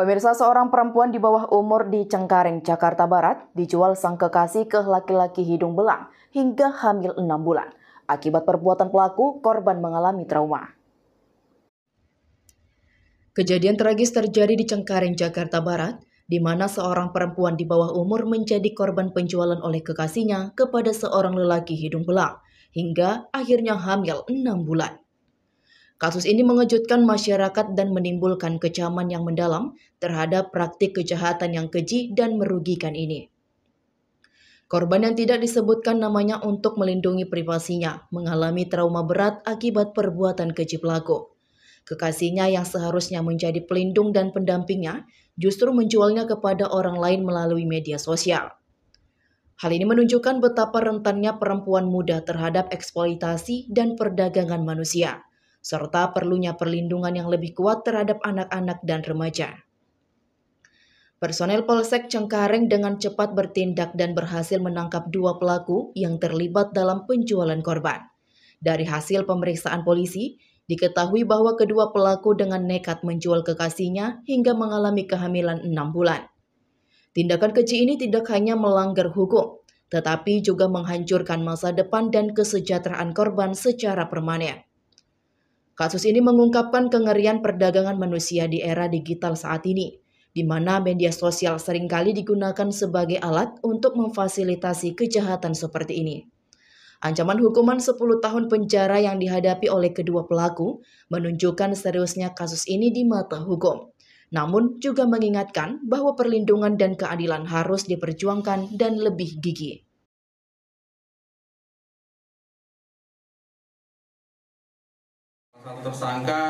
Pemirsa seorang perempuan di bawah umur di Cengkareng, Jakarta Barat dijual sang kekasih ke laki-laki hidung belang hingga hamil enam bulan. Akibat perbuatan pelaku, korban mengalami trauma. Kejadian tragis terjadi di Cengkareng, Jakarta Barat, di mana seorang perempuan di bawah umur menjadi korban penjualan oleh kekasihnya kepada seorang lelaki hidung belang, hingga akhirnya hamil enam bulan. Kasus ini mengejutkan masyarakat dan menimbulkan kecaman yang mendalam terhadap praktik kejahatan yang keji dan merugikan ini. Korban yang tidak disebutkan namanya untuk melindungi privasinya mengalami trauma berat akibat perbuatan keji pelaku. Kekasihnya yang seharusnya menjadi pelindung dan pendampingnya justru menjualnya kepada orang lain melalui media sosial. Hal ini menunjukkan betapa rentannya perempuan muda terhadap eksploitasi dan perdagangan manusia serta perlunya perlindungan yang lebih kuat terhadap anak-anak dan remaja. Personel Polsek Cengkareng dengan cepat bertindak dan berhasil menangkap dua pelaku yang terlibat dalam penjualan korban. Dari hasil pemeriksaan polisi, diketahui bahwa kedua pelaku dengan nekat menjual kekasihnya hingga mengalami kehamilan enam bulan. Tindakan keji ini tidak hanya melanggar hukum, tetapi juga menghancurkan masa depan dan kesejahteraan korban secara permanen. Kasus ini mengungkapkan kengerian perdagangan manusia di era digital saat ini, di mana media sosial seringkali digunakan sebagai alat untuk memfasilitasi kejahatan seperti ini. Ancaman hukuman 10 tahun penjara yang dihadapi oleh kedua pelaku menunjukkan seriusnya kasus ini di mata hukum. Namun juga mengingatkan bahwa perlindungan dan keadilan harus diperjuangkan dan lebih gigih. satu tersangka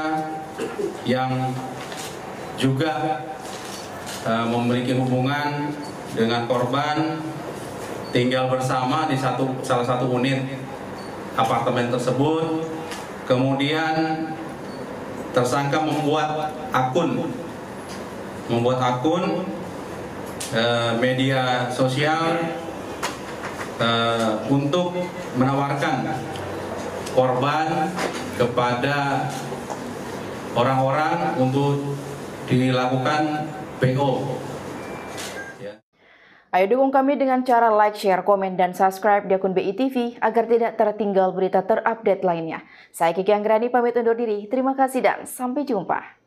yang juga eh, memiliki hubungan dengan korban tinggal bersama di satu salah satu unit apartemen tersebut kemudian tersangka membuat akun membuat akun e, media sosial e, untuk menawarkan korban kepada orang-orang untuk dilakukan PO. Ya. Ayo dukung kami dengan cara like, share, komen, dan subscribe di akun BI agar tidak tertinggal berita terupdate lainnya. Saya Kiki Anggrani pamit undur diri. Terima kasih dan sampai jumpa.